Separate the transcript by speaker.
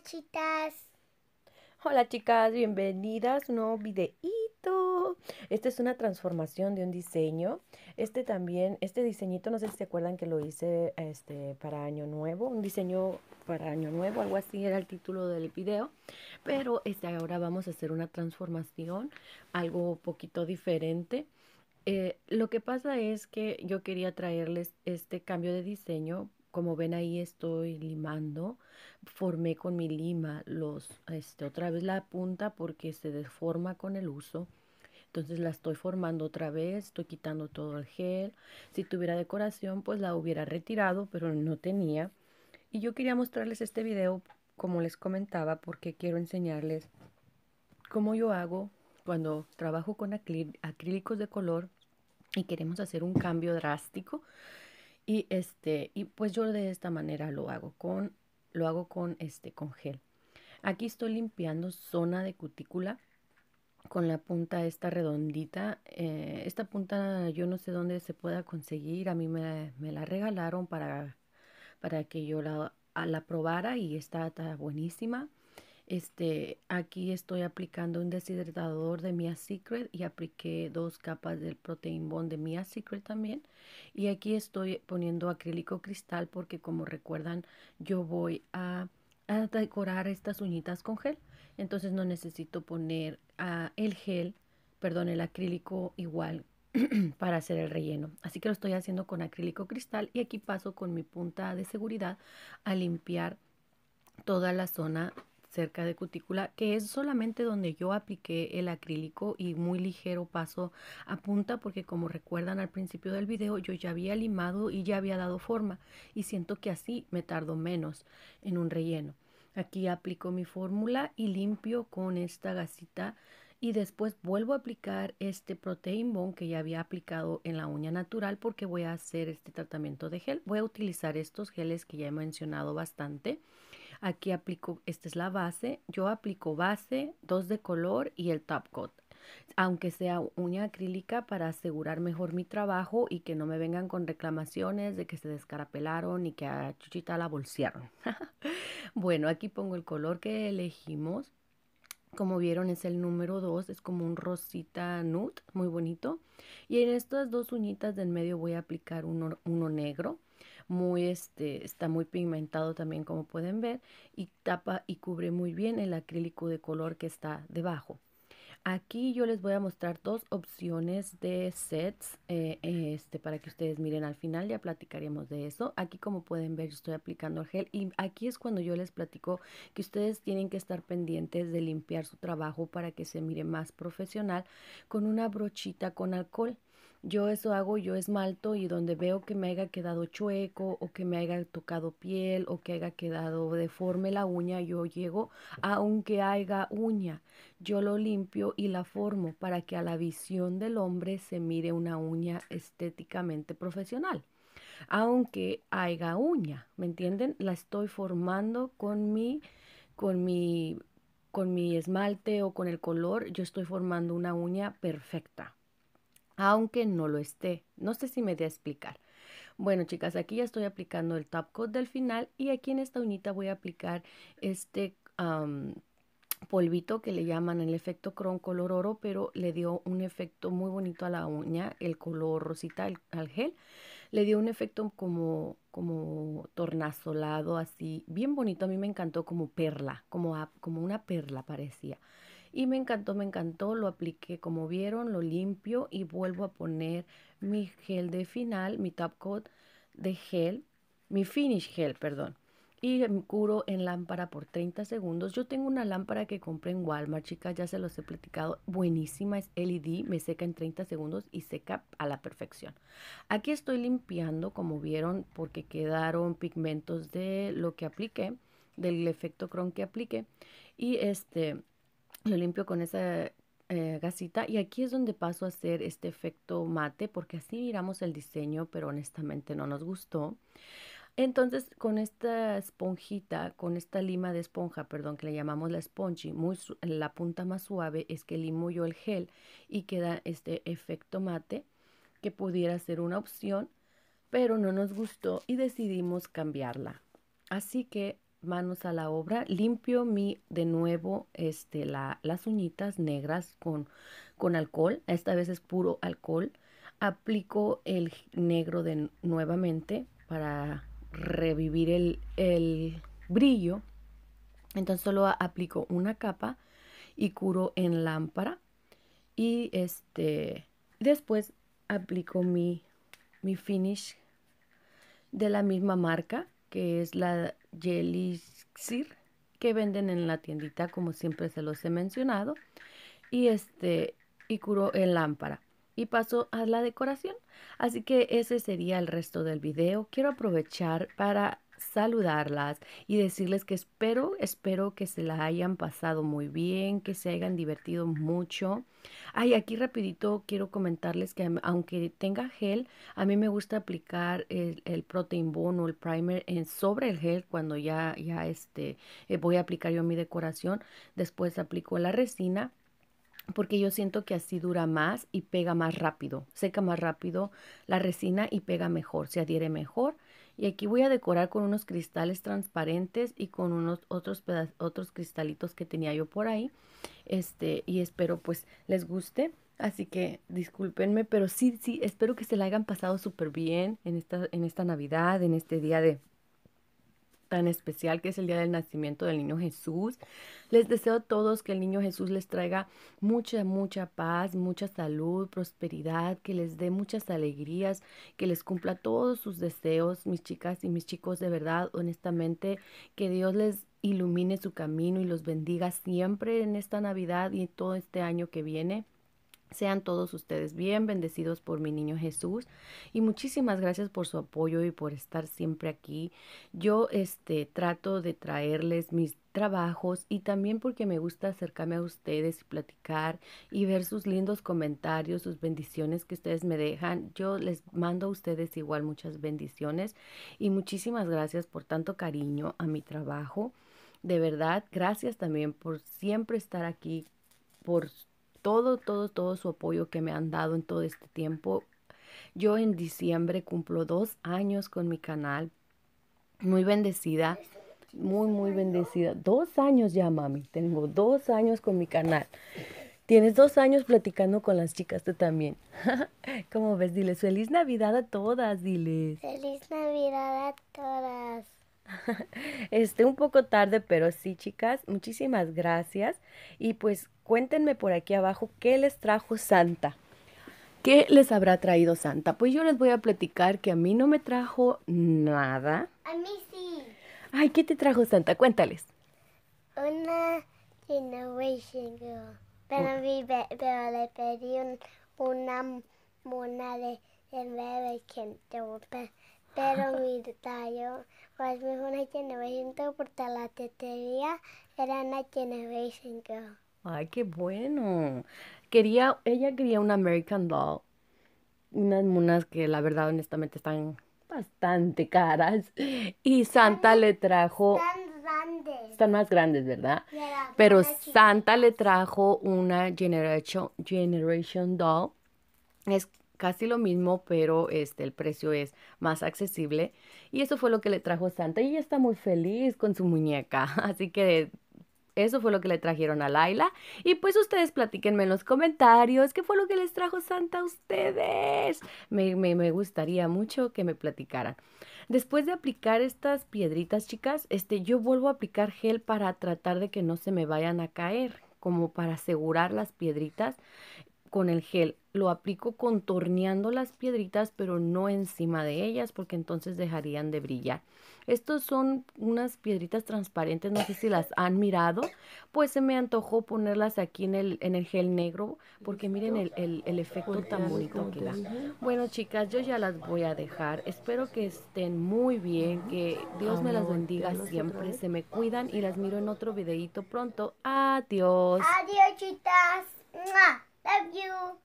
Speaker 1: chicas. Hola chicas, bienvenidas. Un nuevo videito. Esta es una transformación de un diseño. Este también, este diseñito, no sé si se acuerdan que lo hice este, para Año Nuevo. Un diseño para Año Nuevo, algo así era el título del video. Pero este, ahora vamos a hacer una transformación, algo poquito diferente. Eh, lo que pasa es que yo quería traerles este cambio de diseño como ven ahí estoy limando, formé con mi lima los, este, otra vez la punta porque se deforma con el uso. Entonces la estoy formando otra vez, estoy quitando todo el gel. Si tuviera decoración, pues la hubiera retirado, pero no tenía. Y yo quería mostrarles este video, como les comentaba, porque quiero enseñarles cómo yo hago cuando trabajo con acrílicos de color y queremos hacer un cambio drástico y este, y pues yo de esta manera lo hago con lo hago con este con gel. Aquí estoy limpiando zona de cutícula con la punta esta redondita. Eh, esta punta yo no sé dónde se pueda conseguir. A mí me, la regalaron para, para que yo la, la probara y está, está buenísima. Este, aquí estoy aplicando un deshidratador de Mia Secret y apliqué dos capas del Protein Bond de Mia Secret también. Y aquí estoy poniendo acrílico cristal porque como recuerdan yo voy a, decorar estas uñitas con gel. Entonces no necesito poner a ah, el gel, perdón, el acrílico igual para hacer el relleno. Así que lo estoy haciendo con acrílico cristal y aquí paso con mi punta de seguridad a limpiar toda la zona cerca de cutícula, que es solamente donde yo apliqué el acrílico y muy ligero paso a punta, porque como recuerdan al principio del video, yo ya había limado y ya había dado forma, y siento que así me tardo menos en un relleno. Aquí aplico mi fórmula y limpio con esta gasita y después vuelvo a aplicar este protein bond que ya había aplicado en la uña natural porque voy a hacer este tratamiento de gel. Voy a utilizar estos geles que ya he mencionado bastante. Aquí aplico, esta es la base, yo aplico base, dos de color y el top coat. Aunque sea uña acrílica para asegurar mejor mi trabajo y que no me vengan con reclamaciones de que se descarapelaron y que a Chuchita la bolsearon. bueno, aquí pongo el color que elegimos. Como vieron es el número 2, es como un rosita nude, muy bonito. Y en estas dos uñitas del medio voy a aplicar uno negro muy, este, está muy pigmentado también como pueden ver y tapa y cubre muy bien el acrílico de color que está debajo. Aquí yo les voy a mostrar dos opciones de sets eh, este, para que ustedes miren al final, ya platicaremos de eso. Aquí como pueden ver yo estoy aplicando el gel y aquí es cuando yo les platico que ustedes tienen que estar pendientes de limpiar su trabajo para que se mire más profesional con una brochita con alcohol yo eso hago, yo esmalto y donde veo que me haya quedado chueco o que me haya tocado piel o que haya quedado deforme la uña, yo llego, aunque haya uña, yo lo limpio y la formo para que a la visión del hombre se mire una uña estéticamente profesional. Aunque haya uña, ¿me entienden? La estoy formando con mi, con mi, con mi esmalte o con el color, yo estoy formando una uña perfecta aunque no lo esté. No sé si me dé a explicar. Bueno, chicas, aquí ya estoy aplicando el top coat del final y aquí en esta uñita voy a aplicar este polvito que le llaman el efecto cron color oro, pero le dio un efecto muy bonito a la uña, el color rosita al gel. Le dio un efecto como, como tornasolado, así, bien bonito. A mí me encantó como perla, como, como una perla parecía y me encantó, me encantó, lo apliqué como vieron, lo limpio y vuelvo a poner mi gel de final, mi top coat de gel, mi finish gel, perdón. Y em, curo en lámpara por 30 segundos. Yo tengo una lámpara que compré en Walmart, chicas, ya se los he platicado. Buenísima, es LED, me seca en 30 segundos y seca a la perfección. Aquí estoy limpiando, como vieron, porque quedaron pigmentos de lo que apliqué, del efecto cron que apliqué. Y este, lo limpio con esa eh, gasita y aquí es donde paso a hacer este efecto mate porque así miramos el diseño pero honestamente no nos gustó entonces con esta esponjita con esta lima de esponja perdón que le llamamos la esponji, muy la punta más suave es que limo yo el gel y queda este efecto mate que pudiera ser una opción pero no nos gustó y decidimos cambiarla así que manos a la obra, limpio mi de nuevo este, la, las uñitas negras con, con alcohol, esta vez es puro alcohol, aplico el negro de, nuevamente para revivir el, el brillo, entonces solo aplico una capa y curo en lámpara y este después aplico mi, mi finish de la misma marca que es la Yelixir que venden en la tiendita, como siempre se los he mencionado. Y este, y curó en lámpara. Y pasó a la decoración. Así que ese sería el resto del video. Quiero aprovechar para saludarlas y decirles que espero, espero que se la hayan pasado muy bien, que se hayan divertido mucho. Ay, aquí rapidito quiero comentarles que aunque tenga gel, a mí me gusta aplicar el, Protein Bone o el primer en, sobre el gel cuando ya, ya este, eh, voy a aplicar yo mi decoración. Después aplico la resina porque yo siento que así dura más y pega más rápido, seca más rápido la resina y pega mejor, se adhiere mejor y aquí voy a decorar con unos cristales transparentes y con unos otros, otros cristalitos que tenía yo por ahí. Este, y espero pues les guste. Así que discúlpenme, pero sí, sí, espero que se la hayan pasado súper bien en esta, en esta Navidad, en este día de, tan especial que es el día del nacimiento del niño Jesús. Les deseo a todos que el niño Jesús les traiga mucha, mucha paz, mucha salud, prosperidad, que les dé muchas alegrías, que les cumpla todos sus deseos, mis chicas y mis chicos, de verdad, honestamente, que Dios les ilumine su camino y los bendiga siempre en esta Navidad y todo este año que viene. Sean todos ustedes bien bendecidos por mi niño Jesús y muchísimas gracias por su apoyo y por estar siempre aquí. Yo este trato de traerles mis trabajos y también porque me gusta acercarme a ustedes y platicar y ver sus lindos comentarios, sus bendiciones que ustedes me dejan. Yo les mando a ustedes igual muchas bendiciones y muchísimas gracias por tanto cariño a mi trabajo. De verdad, gracias también por siempre estar aquí por todo, todo, todo su apoyo que me han dado en todo este tiempo. Yo en diciembre cumplo dos años con mi canal. Muy bendecida, muy, muy bendecida. Dos años ya, mami. Tengo dos años con mi canal. Tienes dos años platicando con las chicas, tú también. Como ves? Diles, feliz Navidad a todas, diles. Feliz Navidad a todas. Este, un poco tarde, pero sí, chicas, muchísimas gracias. Y pues cuéntenme por aquí abajo qué les trajo Santa. ¿Qué les habrá traído Santa? Pues yo les voy a platicar que a mí no me trajo nada. A mí sí. Ay, ¿qué te trajo Santa? Cuéntales. Una Generation Pero, le pedí una mona de, bebé que pero mi pues, me fue una generation porque la tetería una generation Ay, qué bueno. Quería, ella quería una American Doll. Unas monas que la verdad honestamente están bastante caras. Y Santa le trajo... Están grandes. Están más grandes, ¿verdad? Pero Santa le trajo una Generation, Generation Doll. Es casi lo mismo, pero este, el precio es más accesible. Y eso fue lo que le trajo Santa. Y ella está muy feliz con su muñeca. Así que eso fue lo que le trajeron a Laila. Y pues ustedes platíquenme en los comentarios qué fue lo que les trajo Santa a ustedes. Me, me, gustaría mucho que me platicaran. Después de aplicar estas piedritas, chicas, este, yo vuelvo a aplicar gel para tratar de que no se me vayan a caer, como para asegurar las piedritas con el gel lo aplico contorneando las piedritas, pero no encima de ellas, porque entonces dejarían de brillar. Estos son unas piedritas transparentes, no sé si las han mirado, pues se me antojó ponerlas aquí en el, en el gel negro, porque miren el, el efecto tan bonito que da. Bueno chicas, yo ya las voy a dejar, espero que estén muy bien, que Dios me las bendiga siempre, se me cuidan y las miro en otro videito pronto. Adiós. Adiós chicas. Love you.